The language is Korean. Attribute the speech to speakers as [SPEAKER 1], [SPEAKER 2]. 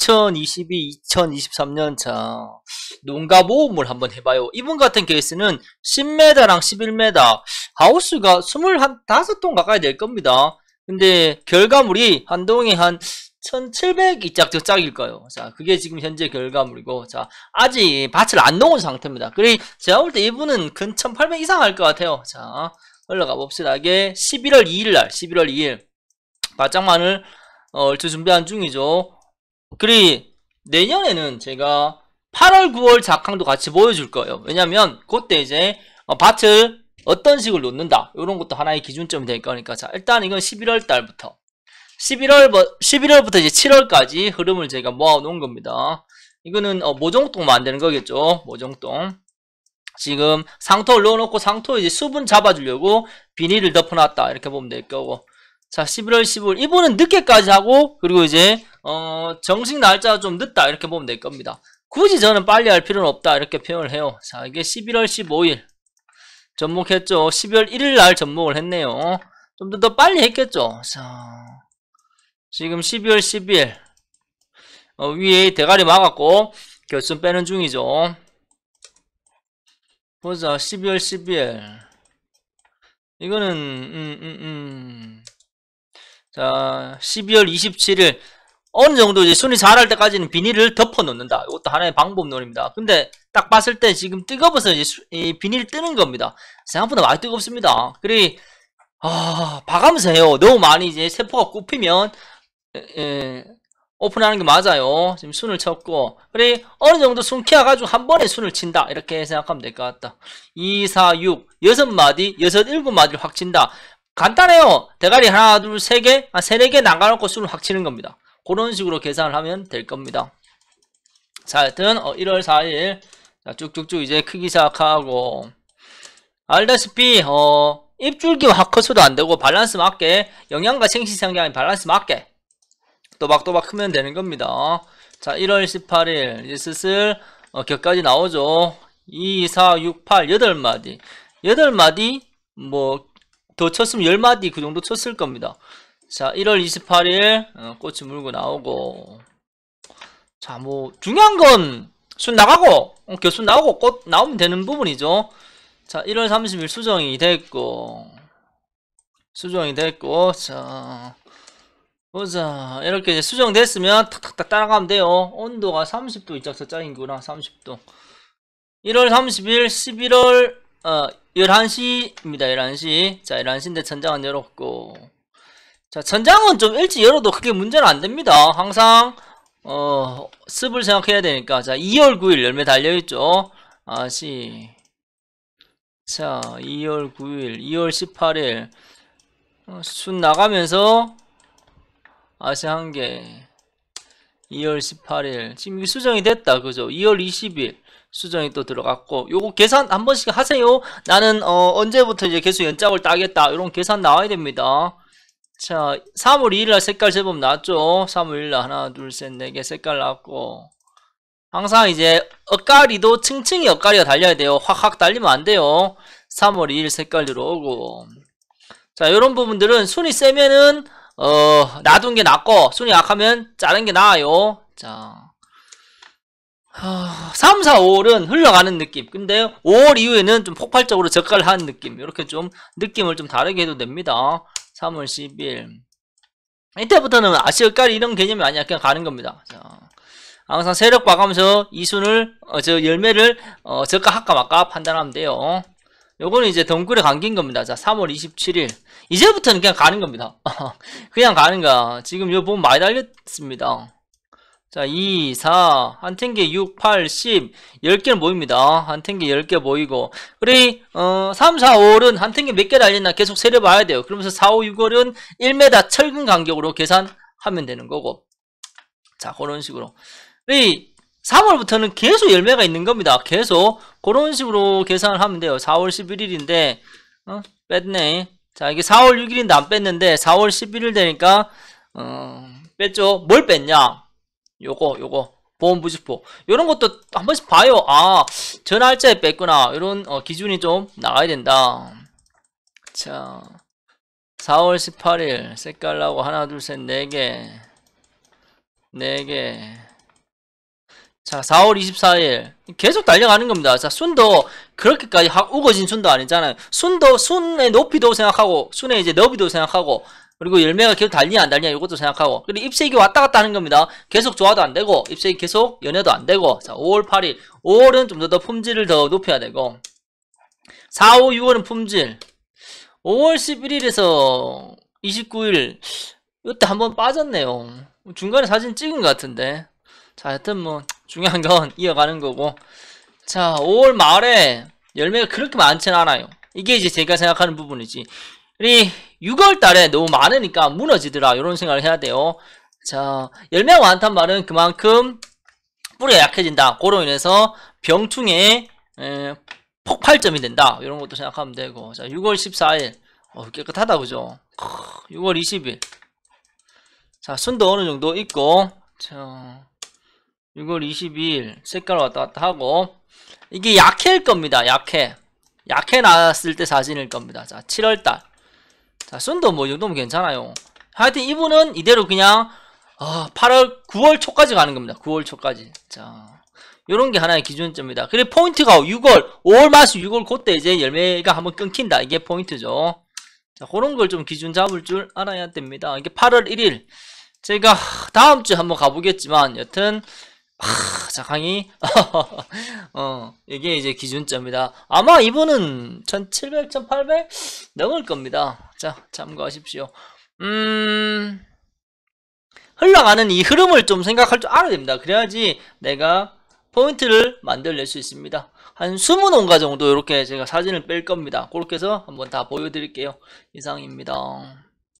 [SPEAKER 1] 2022-2023년 자 농가 모험을 한번 해봐요. 이분 같은 케이스는 10m랑 11m 하우스가 2 5통 가까이 될 겁니다. 근데 결과물이 한동에 한 1700이 짝짝짝일까요? 자, 그게 지금 현재 결과물이고, 자, 아직 밭을 안 놓은 상태입니다. 그래, 제가 볼 때 이분은 근 1800 이상 할 것 같아요. 자, 올라가 봅시다. 이게 11월 2일 날, 11월 2일. 바짝만을 어, 얼추 준비한 중이죠. 그리 내년에는 제가 8월 9월 작황도 같이 보여줄 거예요 왜냐면 그때 이제 어, 밭을 어떤 식으로 놓는다 이런 것도 하나의 기준점이 될 거니까 자 일단 이건 11월 달부터 11월, 11월부터 이제 7월까지 흐름을 제가 모아 놓은 겁니다 이거는 어, 모종동 만드는 거겠죠 모종동 지금 상토를 넣어놓고 상토 이제 수분 잡아주려고 비닐을 덮어놨다 이렇게 보면 될 거고 자 11월 15일 이분은 늦게까지 하고 그리고 이제 어 정식 날짜가 좀 늦다 이렇게 보면 될 겁니다 굳이 저는 빨리 할 필요는 없다 이렇게 표현을 해요 자 이게 11월 15일 접목했죠 12월 1일 날 접목을 했네요 좀 더 빨리 했겠죠 자 지금 12월 12일 어, 위에 대가리 막았고 결승 빼는 중이죠 보자 12월 12일 이거는 음, 음, 음. 자, 12월 27일 어느 정도 이제 순이 자랄 때까지는 비닐을 덮어 놓는다. 이것도 하나의 방법론입니다. 근데 딱 봤을 때 지금 뜨거워서 이제 이비닐 뜨는 겁니다. 생각보다 많이 뜨겁습니다. 그리 아, 봐가면서 해요. 너무 많이 이제 세포가 굽히면 에, 에, 오픈하는 게 맞아요. 지금 순을 쳤고 그리 어느 정도 순 키워가지고 한 번에 순을 친다. 이렇게 생각하면 될 것 같다. 2, 4, 6, 6마디, 6, 7마디를 확 친다. 간단해요. 대가리 하나, 둘, 세 개, 아, 세네 개 나가놓고 수를 확 치는 겁니다. 그런 식으로 계산을 하면 될 겁니다. 자, 하여튼 어, 1월 4일 자, 쭉쭉쭉 이제 크기 시작하고 알다시피 어, 입줄기와 하커스도 안되고 밸런스 맞게 영양과 생식성향이 밸런스 맞게 또박또박 크면 되는 겁니다. 자, 1월 18일 이제 슬슬 어, 격까지 나오죠. 2, 4, 6, 8, 8마디 8마디 뭐더 쳤으면 10마디 그 정도 쳤을 겁니다. 자, 1월 28일 어, 꽃이 물고 나오고 자, 뭐 중요한 건 순 나가고 어, 교수 나오고 꽃 나오면 되는 부분이죠. 자, 1월 30일 수정이 됐고 수정이 됐고 자 보자 이렇게 이제 수정됐으면 탁탁탁 따라가면 돼요 온도가 30도 이짝저짜인구나 30도 1월 30일 11월 어, 11시입니다. 11시. 자, 11시인데 천장은 열었고. 자, 천장은 좀 일찍 열어도 크게 문제는 안 됩니다. 항상, 어, 습을 생각해야 되니까. 자, 2월 9일 열매 달려있죠. 아시. 자, 2월 9일, 2월 18일. 어, 순 나가면서, 아시 한 개. 2월 18일 지금 이 수정이 됐다 그죠 2월 20일 수정이 또 들어갔고 요거 계산 한 번씩 하세요 나는 어, 언제부터 이제 계속 연장을 따겠다 이런 계산 나와야 됩니다 자 3월 2일날 색깔 제법 나왔죠 3월 1일날 하나 둘셋네 개 색깔 나왔고 항상 이제 엇갈이도 층층이 엇갈이가 달려야 돼요 확확 달리면 안 돼요 3월 2일 색깔 들어오고 자 이런 부분들은 순위 세면은 어, 놔둔 게 낫고 순이 약하면 자른 게 나아요. 자. 3, 4, 5월은 흘러가는 느낌. 근데 5월 이후에는 좀 폭발적으로 저가를 하는 느낌. 이렇게 좀 느낌을 좀 다르게 해도 됩니다. 3월 10일. 이때부터는 아시아까리 이런 개념이 아니야. 그냥 가는 겁니다. 자. 항상 세력 봐가면서 이순을 어, 저 열매를 어, 저가 할까 말까 판단하면 돼요. 요거는 이제 덩굴에 감긴 겁니다. 자, 3월 27일. 이제부터는 그냥 가는 겁니다. 그냥 가는 가 지금 요 보면 많이 달렸습니다. 자, 2, 4, 한 탱게 6, 8, 10, 10개는 보입니다한 탱게 10개 보이고 우리, 어, 3, 4, 5월은 한 탱게 몇 개 달렸나 계속 세려 봐야 돼요. 그러면서 4, 5, 6월은 1m 철근 간격으로 계산하면 되는 거고. 자, 그런 식으로. 우리, 3월부터는 계속 열매가 있는 겁니다. 계속 그런 식으로 계산을 하면 돼요. 4월 11일인데 어? 뺐네. 자 이게 4월 6일인데 안 뺐는데 4월 11일 되니까 어, 뺐죠. 뭘 뺐냐? 요거 요거 보험 부직포 이런 것도 한 번씩 봐요. 아 전할자에 뺐구나. 이런 어, 기준이 좀 나가야 된다. 자 4월 18일 색깔라고 하나 둘 셋 네 개 네개 자 4월 24일 계속 달려가는 겁니다 자 순도 그렇게까지 확 우거진 순도 아니잖아요 순도 순의 높이도 생각하고 순의 이제 너비도 생각하고 그리고 열매가 계속 달리냐 안 달리냐 이것도 생각하고 그리고 입색이 왔다 갔다 하는 겁니다 계속 좋아도 안 되고 입색이 계속 연해도 안 되고 자 5월 8일 5월은 좀더 품질을 더 높여야 되고 4, 5, 6월은 품질 5월 11일에서 29일 이때 한번 빠졌네요 중간에 사진 찍은 것 같은데 자 하여튼 뭐 중요한 건 이어가는 거고 자 5월 말에 열매가 그렇게 많진 않아요 이게 이제 제가 생각하는 부분이지 우리 6월 달에 너무 많으니까 무너지더라 이런 생각을 해야 돼요 자 열매가 많단 말은 그만큼 뿌리가 약해진다 고로 인해서 병충해 폭발점이 된다 이런 것도 생각하면 되고 자 6월 14일 어, 깨끗하다 그죠 6월 20일 자 순도 어느 정도 있고 자 6월 22일 색깔 왔다 갔다 하고 이게 약해일 겁니다. 약해. 약해 나왔을 때 사진일 겁니다. 자, 7월달. 자, 순도 뭐이 정도면 괜찮아요. 하여튼 이분은 이대로 그냥 어, 아, 8월, 9월 초까지 가는 겁니다. 9월 초까지. 자, 요런 게 하나의 기준점입니다. 그리고 포인트가 6월, 5월 말스 6월 그때 이제 열매가 한번 끊긴다. 이게 포인트죠. 자, 그런 걸 좀 기준 잡을 줄 알아야 됩니다. 이게 8월 1일. 제가 다음 주에 한번 가보겠지만 여튼 하, 자 강의 어 이게 이제 기준점이다 아마 이분은 1700 1800 넘을 겁니다 자 참고하십시오 음 흘러가는 이 흐름을 좀 생각할 줄 알아야 됩니다 그래야지 내가 포인트를 만들어낼 수 있습니다 한2 0원가 정도 이렇게 제가 사진을 뺄 겁니다 그렇게 해서 한번 다 보여드릴게요 이상입니다